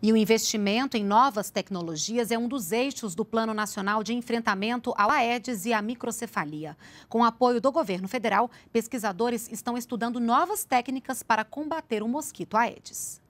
E o investimento em novas tecnologias é um dos eixos do Plano Nacional de Enfrentamento ao Aedes e à Microcefalia. Com apoio do governo federal, pesquisadores estão estudando novas técnicas para combater o mosquito Aedes.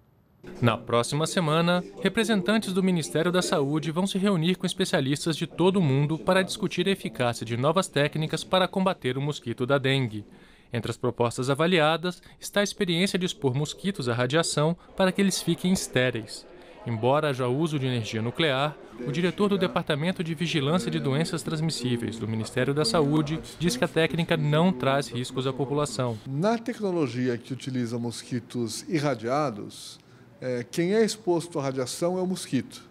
Na próxima semana, representantes do Ministério da Saúde vão se reunir com especialistas de todo o mundo para discutir a eficácia de novas técnicas para combater o mosquito da dengue. Entre as propostas avaliadas está a experiência de expor mosquitos à radiação para que eles fiquem estéreis. Embora já uso de energia nuclear, o diretor do Departamento de Vigilância de Doenças Transmissíveis do Ministério da Saúde diz que a técnica não traz riscos à população. Na tecnologia que utiliza mosquitos irradiados, é, quem é exposto à radiação é o mosquito.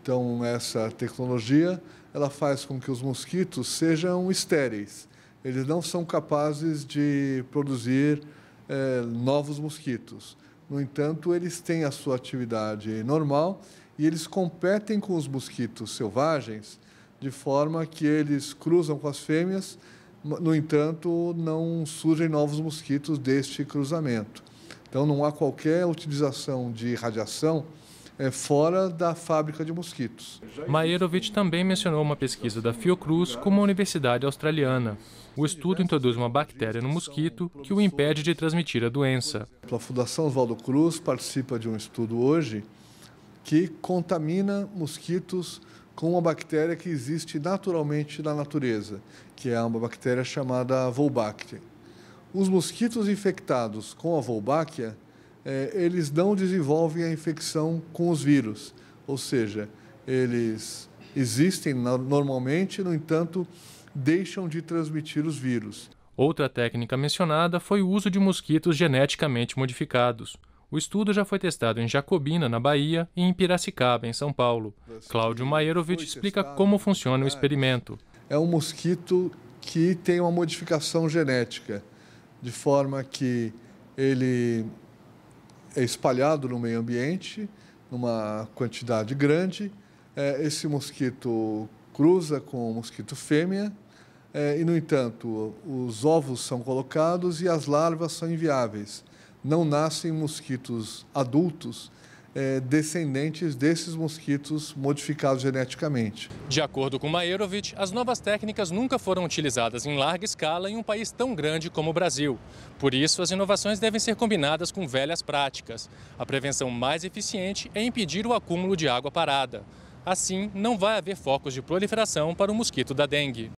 Então, essa tecnologia ela faz com que os mosquitos sejam estéreis. Eles não são capazes de produzir é, novos mosquitos. No entanto, eles têm a sua atividade normal e eles competem com os mosquitos selvagens de forma que eles cruzam com as fêmeas, no entanto, não surgem novos mosquitos deste cruzamento. Então, não há qualquer utilização de radiação é, fora da fábrica de mosquitos. Maierovitch também mencionou uma pesquisa da Fiocruz com uma universidade australiana. O estudo introduz uma bactéria no mosquito que o impede de transmitir a doença. A Fundação Oswaldo Cruz participa de um estudo hoje que contamina mosquitos com uma bactéria que existe naturalmente na natureza, que é uma bactéria chamada Wolbachia. Os mosquitos infectados com a Wolbachia é, eles não desenvolvem a infecção com os vírus. Ou seja, eles existem normalmente, no entanto, deixam de transmitir os vírus. Outra técnica mencionada foi o uso de mosquitos geneticamente modificados. O estudo já foi testado em Jacobina, na Bahia, e em Piracicaba, em São Paulo. Cláudio Maierovic explica como funciona o experimento. É um mosquito que tem uma modificação genética, de forma que ele é espalhado no meio ambiente, numa quantidade grande. É, esse mosquito cruza com o mosquito fêmea, é, e, no entanto, os ovos são colocados e as larvas são inviáveis. Não nascem mosquitos adultos é, descendentes desses mosquitos modificados geneticamente. De acordo com Maerovic, as novas técnicas nunca foram utilizadas em larga escala em um país tão grande como o Brasil. Por isso, as inovações devem ser combinadas com velhas práticas. A prevenção mais eficiente é impedir o acúmulo de água parada. Assim, não vai haver focos de proliferação para o mosquito da dengue.